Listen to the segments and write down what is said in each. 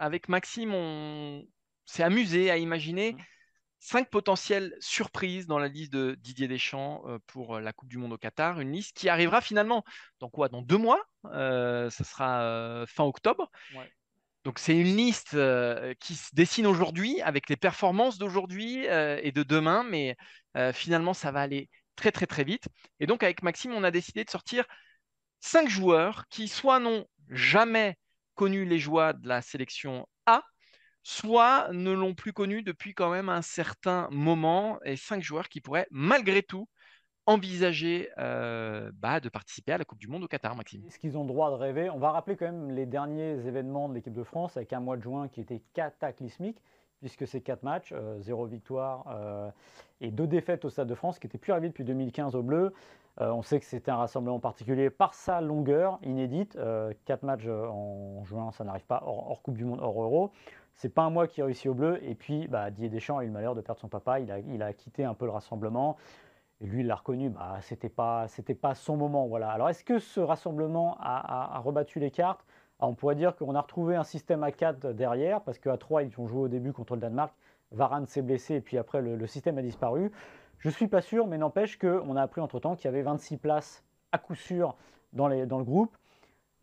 Avec Maxime, on s'est amusé à imaginer mm. cinq potentielles surprises dans la liste de Didier Deschamps euh, pour euh, la Coupe du Monde au Qatar. Une liste qui arrivera finalement dans quoi Dans deux mois. ce euh, sera fin octobre. Donc c'est une liste qui se dessine aujourd'hui avec les performances d'aujourd'hui et de demain, mais finalement ça va aller très très très vite. Et donc avec Maxime, on a décidé de sortir cinq joueurs qui soit n'ont jamais connu les joies de la sélection A, soit ne l'ont plus connu depuis quand même un certain moment, et cinq joueurs qui pourraient malgré tout envisager euh, bah, de participer à la Coupe du Monde au Qatar, Maxime. Est-ce qu'ils ont le droit de rêver On va rappeler quand même les derniers événements de l'équipe de France avec un mois de juin qui était cataclysmique puisque c'est quatre matchs, 0 euh, victoire euh, et deux défaites au Stade de France, qui n'était plus arrivé depuis 2015 au Bleu. Euh, on sait que c'était un rassemblement particulier par sa longueur inédite. 4 matchs en juin, ça n'arrive pas hors, Coupe du Monde, hors Euro. C'est pas un mois qui réussi au Bleu. Et puis, bah, Didier Deschamps a eu le malheur de perdre son papa. Il a, quitté un peu le rassemblement. Et lui, il l'a reconnu, bah, c'était pas, son moment. Voilà. Alors, est-ce que ce rassemblement a rebattu les cartes on pourrait dire qu'on a retrouvé un système à 4 derrière, parce qu'à 3, ils ont joué au début contre le Danemark. Varane s'est blessé et puis après, le, système a disparu. Je ne suis pas sûr, mais n'empêche qu'on a appris entre-temps qu'il y avait 26 places à coup sûr dans, le groupe.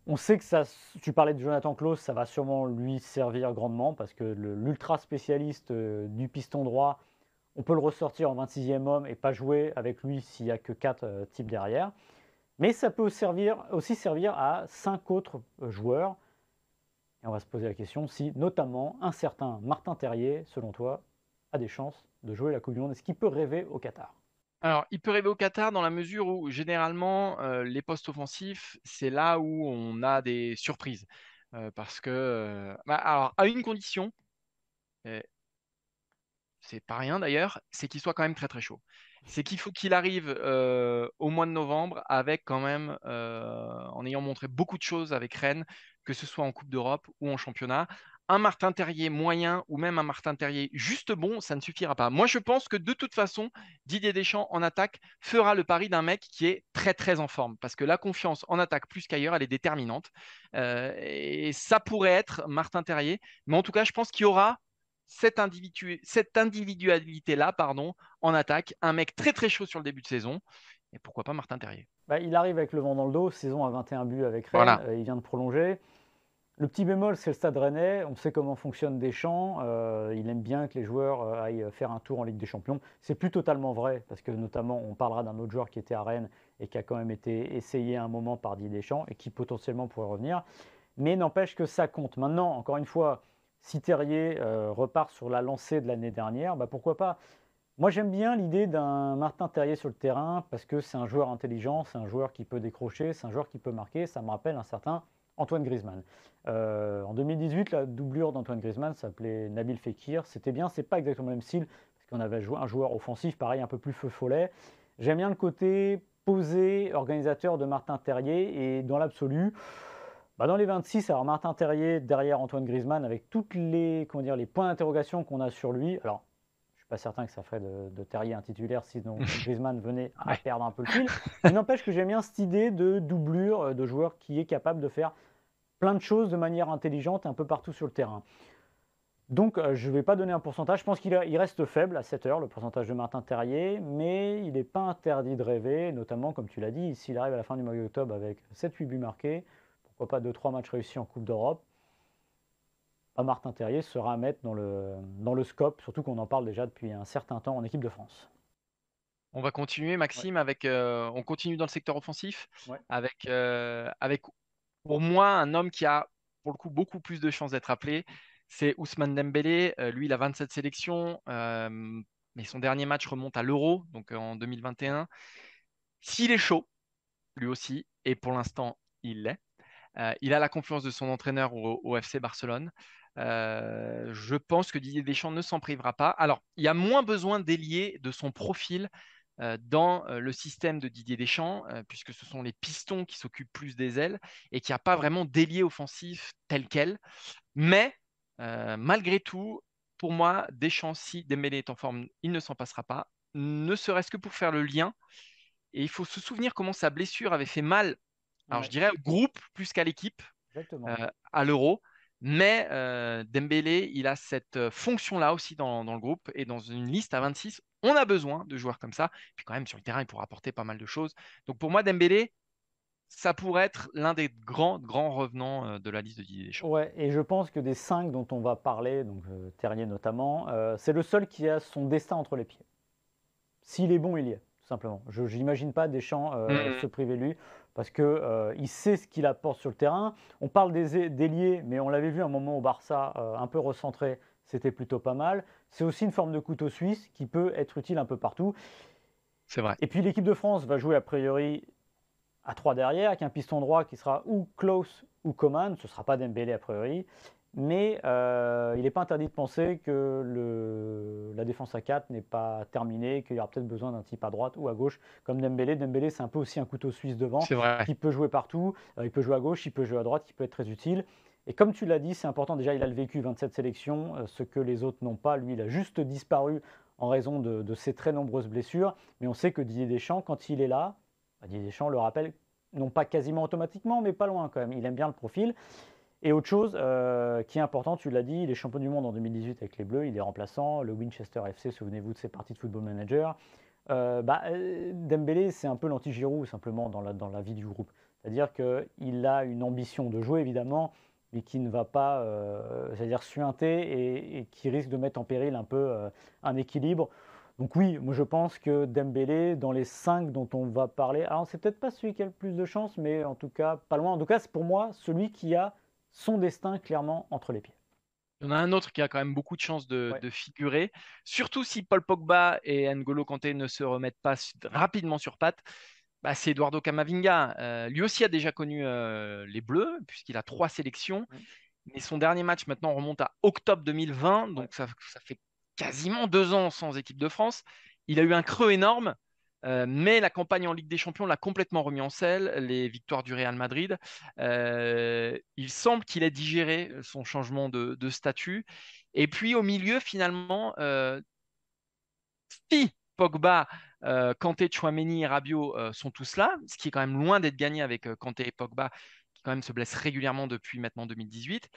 On sait que ça, tu parlais de Jonathan Klaus, ça va sûrement lui servir grandement parce que l'ultra spécialiste euh, du piston droit, on peut le ressortir en 26e homme et pas jouer avec lui s'il n'y a que 4 euh, types derrière. Mais ça peut aussi servir à cinq autres euh, joueurs. Et on va se poser la question si, notamment, un certain Martin Terrier, selon toi, a des chances de jouer la Coupe du Monde. Est-ce qu'il peut rêver au Qatar alors, il peut rêver au Qatar dans la mesure où, généralement, euh, les postes offensifs, c'est là où on a des surprises. Euh, parce que, bah, alors, à une condition, c'est pas rien d'ailleurs, c'est qu'il soit quand même très très chaud c'est qu'il faut qu'il arrive au mois de novembre avec quand même, en ayant montré beaucoup de choses avec Rennes, que ce soit en Coupe d'Europe ou en championnat. Un Martin Terrier moyen ou même un Martin Terrier juste bon, ça ne suffira pas. Moi, je pense que de toute façon, Didier Deschamps en attaque fera le pari d'un mec qui est très très en forme parce que la confiance en attaque plus qu'ailleurs, elle est déterminante. et ça pourrait être Martin Terrier, mais en tout cas, je pense qu'il y aura cette, individu cette individualité-là pardon, en attaque. Un mec très très chaud sur le début de saison. Et pourquoi pas Martin Terrier bah, Il arrive avec le vent dans le dos, saison à 21 buts avec Rennes, euh, il vient de prolonger. Le petit bémol, c'est le stade rennais. On sait comment fonctionne Deschamps. Euh, il aime bien que les joueurs euh, aillent faire un tour en Ligue des Champions. C'est plus totalement vrai, parce que notamment, on parlera d'un autre joueur qui était à Rennes et qui a quand même été essayé un moment par Didier Deschamps et qui potentiellement pourrait revenir. Mais n'empêche que ça compte. Maintenant, encore une fois, si Terrier euh, repart sur la lancée de l'année dernière, bah pourquoi pas Moi j'aime bien l'idée d'un Martin Terrier sur le terrain parce que c'est un joueur intelligent, c'est un joueur qui peut décrocher, c'est un joueur qui peut marquer. Ça me rappelle un certain Antoine Griezmann. Euh, en 2018, la doublure d'Antoine Griezmann s'appelait Nabil Fekir. C'était bien, c'est pas exactement le même style parce qu'on avait un joueur offensif, pareil, un peu plus feu follet. J'aime bien le côté posé, organisateur de Martin Terrier et dans l'absolu. Bah, dans les 26, alors Martin Terrier derrière Antoine Griezmann avec toutes les, les points d'interrogation qu'on a sur lui. Alors, je suis pas certain que ça ferait de, Terrier un titulaire sinon Griezmann venait à perdre un peu le fil. Mais n'empêche que j'aime bien cette idée de doublure euh, de joueur qui est capable de faire plein de choses de manière intelligente un peu partout sur le terrain. Donc euh, je ne vais pas donner un pourcentage. Je pense qu'il reste faible à 7 heures, le pourcentage de Martin Terrier, mais il n'est pas interdit de rêver, notamment, comme tu l'as dit, s'il arrive à la fin du mois d'octobre avec 7-8 buts marqués, pas deux trois matchs réussis en Coupe d'Europe, Martin Terrier sera à mettre dans le, dans le scope, surtout qu'on en parle déjà depuis un certain temps en équipe de France. On va continuer, Maxime, avec, euh, on continue dans le secteur offensif, avec, euh, avec pour moi un homme qui a pour le coup beaucoup plus de chances d'être appelé, c'est Ousmane Dembélé. Euh, lui, il a 27 sélections, mais son dernier match remonte à l'Euro, donc en 2021. S'il est chaud, lui aussi, et pour l'instant, il l'est, euh, il a la confiance de son entraîneur au, FC Barcelone. Euh, je pense que Didier Deschamps ne s'en privera pas. Alors, il y a moins besoin d'ailier de son profil euh, dans le système de Didier Deschamps, puisque ce sont les pistons qui s'occupent plus des ailes et qu'il n'y a pas vraiment d'ailier offensif tel quel. Mais malgré tout, pour moi, Deschamps, si Dembélé est en forme, il ne s'en passera pas, ne serait-ce que pour faire le lien. Et il faut se souvenir comment sa blessure avait fait mal alors je dirais groupe plus qu'à l'équipe, euh, à l'euro. Mais euh, Dembélé, il a cette euh, fonction-là aussi dans, le groupe et dans une liste à 26, on a besoin de joueurs comme ça. Puis quand même, sur le terrain, il pourra apporter pas mal de choses. Donc pour moi, Dembélé, ça pourrait être l'un des grands, grands revenants de la liste de Didier Deschamps. Ouais, et je pense que des cinq dont on va parler, donc ternier notamment, c'est le seul qui a son destin entre les pieds. S'il est bon, il y est simplement. Je n'imagine pas Deschamps champs euh, mm-hmm. se priver lui parce qu'il euh, sait ce qu'il apporte sur le terrain. On parle des, liés, mais on l'avait vu un moment au Barça, euh, un peu recentré, c'était plutôt pas mal. C'est aussi une forme de couteau suisse qui peut être utile un peu partout. C'est vrai. Et puis l'équipe de France va jouer a priori à trois derrière, avec un piston droit qui sera ou close ou Coman, ce ne sera pas Dembélé a priori, mais euh, il n'est pas interdit de penser que la défense à 4 n'est pas terminée, qu'il y aura peut-être besoin d'un type à droite ou à gauche, comme Dembélé. Dembélé, c'est un peu aussi un couteau suisse devant. Il peut jouer partout, euh, il peut jouer à gauche, il peut jouer à droite, il peut être très utile. Et comme tu l'as dit, c'est important. Déjà, il a le vécu 27 sélections, euh, ce que les autres n'ont pas. Lui, il a juste disparu en raison de, de, ses très nombreuses blessures. Mais on sait que Didier Deschamps, quand il est là, bah, Didier Deschamps le rappelle, non pas quasiment automatiquement, mais pas loin quand même. Il aime bien le profil. Et autre chose euh, qui est important, tu l'as dit, il est champion du monde en 2018 avec les Bleus, il est remplaçant. Le Winchester FC, souvenez-vous de ses parties de football manager. Euh, bah, euh, Dembélé, c'est un peu l'anti-Giroud simplement dans la, dans la vie du groupe. C'est-à-dire qu'il a une ambition de jouer évidemment, mais qui ne va pas, euh, c'est-à-dire suinter et, et, qui risque de mettre en péril un peu un équilibre. Donc oui, moi je pense que Dembélé, dans les cinq dont on va parler, alors c'est peut-être pas celui qui a le plus de chance, mais en tout cas pas loin. En tout cas, c'est pour moi celui qui a son destin clairement entre les pieds. Il y en a un autre qui a quand même beaucoup de chance de, figurer, surtout si Paul Pogba et N'Golo Kanté ne se remettent pas rapidement sur patte, bah, c'est Eduardo Camavinga. Euh, lui aussi a déjà connu euh, les Bleus, puisqu'il a trois sélections. Mais son dernier match maintenant remonte à octobre 2020, donc ça fait quasiment deux ans sans équipe de France. Il a eu un creux énorme. Euh, mais la campagne en Ligue des Champions l'a complètement remis en selle, les victoires du Real Madrid. Euh, il semble qu'il ait digéré euh, son changement de, statut. Et puis au milieu, finalement, si Pogba, Kanté, Chouameni et Rabiot sont tous là, ce qui est quand même loin d'être gagné avec Kanté et Pogba, qui quand même se blessent régulièrement depuis maintenant 2018.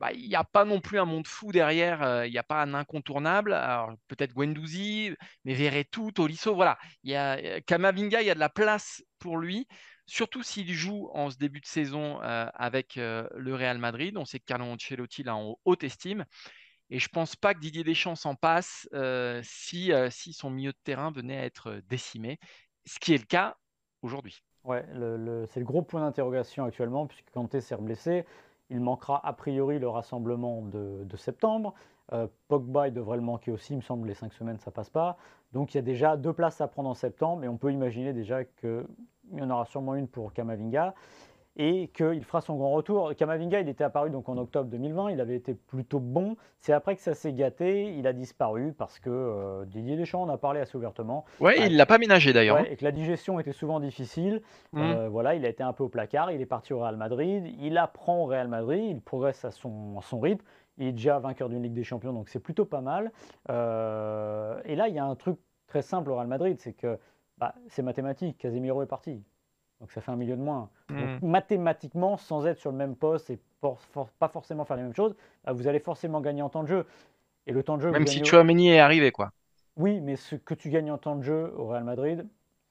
Bah, il n'y a pas non plus un monde fou derrière, euh, il n'y a pas un incontournable. Alors peut-être Gwendouzi, mais tout. Tolisso, voilà. Il y a euh, Kamavinga, il y a de la place pour lui, surtout s'il joue en ce début de saison euh, avec le Real Madrid. On sait que Carlo Ancelotti l'a en haute estime. Et je ne pense pas que Didier Deschamps s'en passe si, si son milieu de terrain venait à être décimé, ce qui est le cas aujourd'hui. Ouais, c'est le gros point d'interrogation actuellement, puisque Kanté s'est blessé. Il manquera a priori le rassemblement de, septembre. Euh, Pogba, devrait le manquer aussi, il me semble, les cinq semaines, ça passe pas. Donc il y a déjà deux places à prendre en septembre et on peut imaginer déjà qu'il y en aura sûrement une pour Kamavinga et qu'il fera son grand retour. Kamavinga, il était apparu donc en octobre 2020, il avait été plutôt bon. C'est après que ça s'est gâté, il a disparu parce que euh, Didier Deschamps en a parlé assez ouvertement. Oui, bah, il l'a pas ménagé d'ailleurs. Hein. et que la digestion était souvent difficile. Mmh. Euh, voilà, il a été un peu au placard, il est parti au Real Madrid, il apprend au Real Madrid, il progresse à son, son rythme. Il est déjà vainqueur d'une Ligue des Champions, donc c'est plutôt pas mal. Euh, et là, il y a un truc très simple au Real Madrid, c'est que bah, c'est mathématique, Casemiro est parti. Donc ça fait un milieu de moins. Hmm. mathématiquement, sans être sur le même poste et pas forcément faire les mêmes choses, bah, vous allez forcément gagner en temps de jeu. Et le temps de jeu. Même si tu as est arrivé, quoi. Oui, mais ce que tu gagnes en temps de jeu au Real Madrid,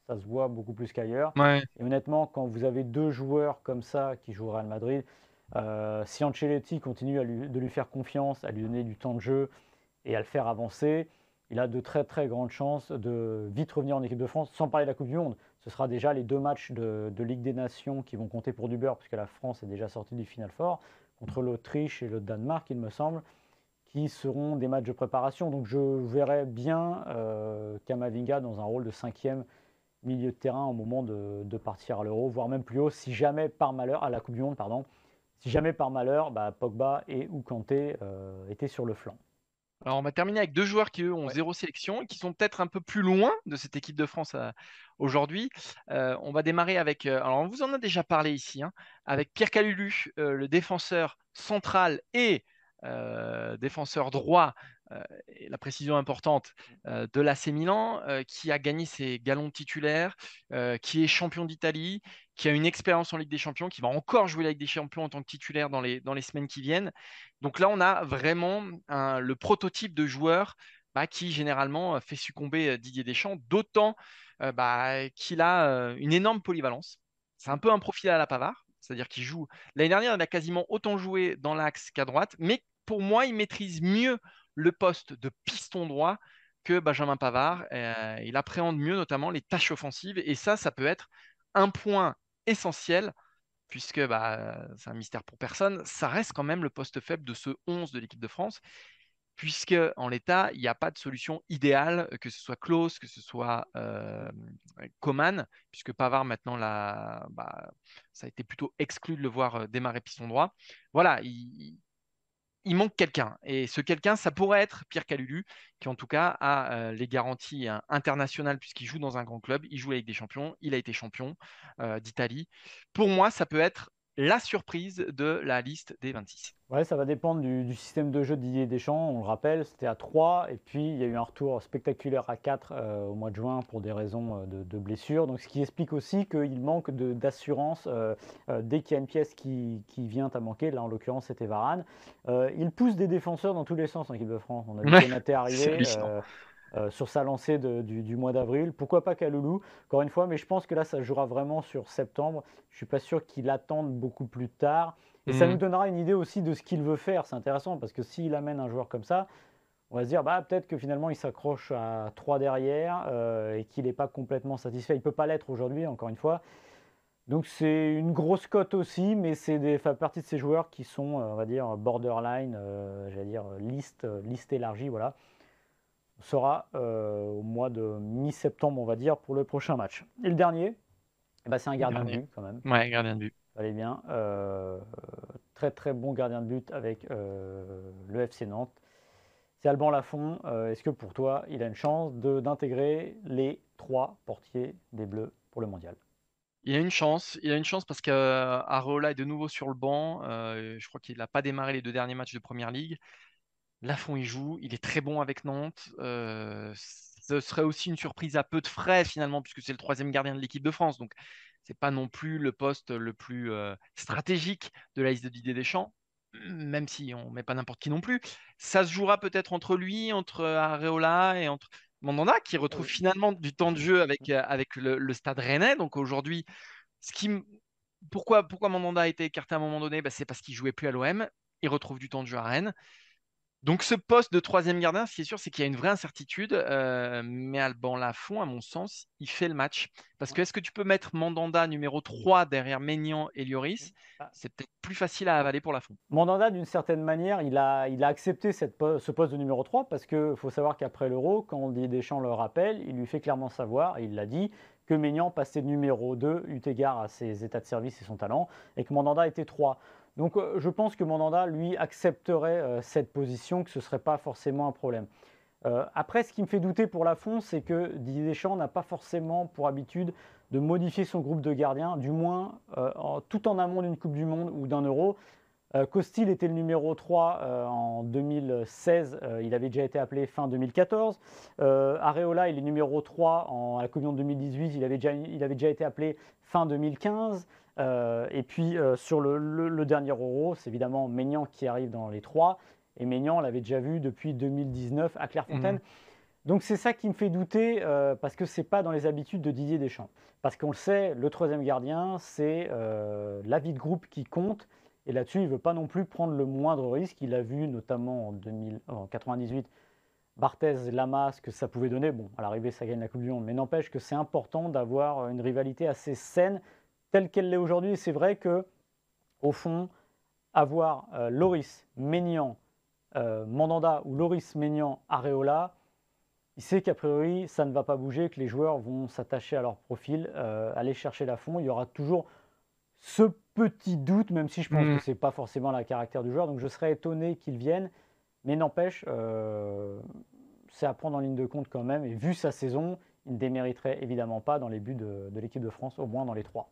ça se voit beaucoup plus qu'ailleurs. Et honnêtement, quand vous avez deux joueurs comme ça qui jouent au Real Madrid, euh, si Ancelotti continue de lui faire confiance, à lui donner du temps de jeu et à le faire avancer, il a de très très grandes chances de vite revenir en équipe de France, sans parler de la Coupe du Monde. Ce sera déjà les deux matchs de, Ligue des Nations qui vont compter pour du beurre, puisque la France est déjà sortie du Final Four, contre l'Autriche et le Danemark, il me semble, qui seront des matchs de préparation. Donc je verrai bien euh, Kamavinga dans un rôle de cinquième milieu de terrain au moment de, partir à l'Euro, voire même plus haut, si jamais par malheur, à la Coupe du Monde, pardon, si jamais par malheur, bah, Pogba et ou euh, étaient sur le flanc. Alors, on va terminer avec deux joueurs qui, eux, ont zéro sélection et qui sont peut-être un peu plus loin de cette équipe de France euh, aujourd'hui. Euh, on va démarrer avec, euh, alors on vous en a déjà parlé ici, hein, avec Pierre Calulu, le défenseur central et euh, défenseur droit, euh, et la précision importante euh, de l'AC Milan, qui a gagné ses galons titulaires, qui est champion d'Italie, qui a une expérience en Ligue des Champions, qui va encore jouer la Ligue des Champions en tant que titulaire dans les, dans les semaines qui viennent. Donc là, on a vraiment le prototype de joueur bah, qui généralement fait succomber Didier Deschamps, d'autant bah, qu'il a une énorme polyvalence. C'est un peu un profil à la Pavard c'est-à-dire qu'il joue. L'année dernière, il a quasiment autant joué dans l'axe qu'à droite, mais pour moi, il maîtrise mieux le poste de piston droit que Benjamin Pavard. Euh, il appréhende mieux notamment les tâches offensives, et ça, ça peut être un point essentiel puisque bah, c'est un mystère pour personne, ça reste quand même le poste faible de ce 11 de l'équipe de France puisque en l'état, il n'y a pas de solution idéale, que ce soit Klaus, que ce soit euh, Coman, puisque Pavard maintenant, là, bah, ça a été plutôt exclu de le voir euh, démarrer piston droit. Voilà, il, manque quelqu'un. Et ce quelqu'un, ça pourrait être Pierre Calulu, qui en tout cas a euh, les garanties hein, internationales, puisqu'il joue dans un grand club, il joue avec des champions, il a été champion euh, d'Italie. Pour moi, ça peut être la surprise de la liste des 26. Ouais, ça va dépendre du, système de jeu de Deschamps. On le rappelle, c'était à 3 et puis il y a eu un retour spectaculaire à 4 euh, au mois de juin pour des raisons euh, de, de blessure. Donc, ce qui explique aussi qu'il manque d'assurance euh, dès qu'il y a une pièce qui, vient à manquer. Là, en l'occurrence, c'était Varane. il pousse des défenseurs dans tous les sens, en hein, équipe de France. On a vu ouais, Konaté arriver. Euh, sur sa lancée du, mois d'avril. Pourquoi pas Kaloulou, encore une fois, mais je pense que là, ça jouera vraiment sur septembre. Je ne suis pas sûr qu'il attende beaucoup plus tard. Et ça mhm. nous donnera une idée aussi de ce qu'il veut faire. C'est intéressant parce que s'il amène un joueur comme ça, on va se dire bah, peut-être que finalement il s'accroche à trois derrière euh, et qu'il n'est pas complètement satisfait. Il ne peut pas l'être aujourd'hui, encore une fois. Donc c'est une grosse cote aussi, mais c'est des partie de ces joueurs qui sont, euh, on va dire, borderline, j'allais dire liste, liste élargie, voilà sera euh, au mois de mi-septembre, on va dire, pour le prochain match. Et le dernier, eh ben, c'est un gardien de but quand même. Ouais, gardien de but. Allez bien. Euh, très très bon gardien de but avec euh, le FC Nantes. C'est Alban Lafont. Est-ce que pour toi, il a une chance d'intégrer les trois portiers des Bleus pour le mondial il a une chance, il a une chance parce qu'Arola est de nouveau sur le banc. je crois qu'il n'a pas démarré les deux derniers matchs de Première Ligue. Lafont il joue, il est très bon avec Nantes. Euh, ce serait aussi une surprise à peu de frais finalement, puisque c'est le troisième gardien de l'équipe de France. Donc c'est pas non plus le poste le plus euh, stratégique de la liste de Didier Deschamps, même si on met pas n'importe qui non plus. Ça se jouera peut-être entre lui, entre Areola et entre Mandanda, qui ah retrouve finalement du temps de jeu avec, euh, avec le, Stade Rennais. Donc aujourd'hui, pourquoi, pourquoi Mandanda a été écarté à un moment donné bah, C'est parce qu'il jouait plus à l'OM. Il retrouve du temps de jeu à Rennes. Donc ce poste de troisième gardien, ce qui est sûr, c'est qu'il y a une vraie incertitude. Euh, mais Alban Lafont, à mon sens, il fait le match. Parce que est-ce que tu peux mettre Mandanda numéro 3 derrière Ménian et Lloris mmh. bah C'est peut-être plus facile à avaler pour Lafont. Mandanda, d'une certaine manière, il a, accepté ce poste de numéro 3 parce qu'il faut savoir qu'après l'Euro, quand Deschamps le rappelle, il lui fait clairement savoir, il l'a dit, que Ménian passait numéro 2, eu égard à ses états de service et son talent, et que Mandanda était 3. Donc euh, je pense que Mandanda, lui, accepterait euh, cette position, que ce ne serait pas forcément un problème. Euh, après, ce qui me fait douter pour la fond, c'est que Didier Deschamps n'a pas forcément pour habitude de modifier son groupe de gardiens, du moins tout en amont d'une Coupe du Monde ou d'un Euro. Costil était le numéro 3 en 2016, il avait déjà été appelé fin 2014. Areola, il est numéro 3 en la Coupe du 2018, il il avait déjà été appelé fin 2015. Euh, et puis euh, sur le, dernier Euro, c'est évidemment Maignan qui arrive dans les trois. Et Maignan, on l'avait déjà vu depuis 2019 à Clairefontaine. Mhm. Donc c'est ça qui me fait douter, euh, parce que ce c'est pas dans les habitudes de Didier Deschamps. Parce qu'on le sait, le troisième gardien, c'est l'avis de groupe qui compte. Et là-dessus, il ne veut pas non plus prendre le moindre risque. Il a vu notamment en 1998 98 Barthez, Lama, ce que ça pouvait donner. Bon, à l'arrivée, ça gagne la Coupe du Monde. Mais n'empêche que c'est important d'avoir une rivalité assez saine telle qu'elle l'est aujourd'hui. C'est vrai que, au fond, avoir euh, Loris Ménian, euh, Mandanda ou Loris Ménian, Areola, il sait qu'a priori, ça ne va pas bouger, que les joueurs vont s'attacher à leur profil, euh, aller chercher la fond. Il y aura toujours ce petit doute, même si je pense mm. que ce n'est pas forcément la caractère du joueur. Donc je serais étonné qu'il vienne. Mais n'empêche, c'est à prendre en ligne de compte quand même. Et vu sa saison, il ne démériterait évidemment pas dans les buts de l'équipe de France, au moins dans les trois.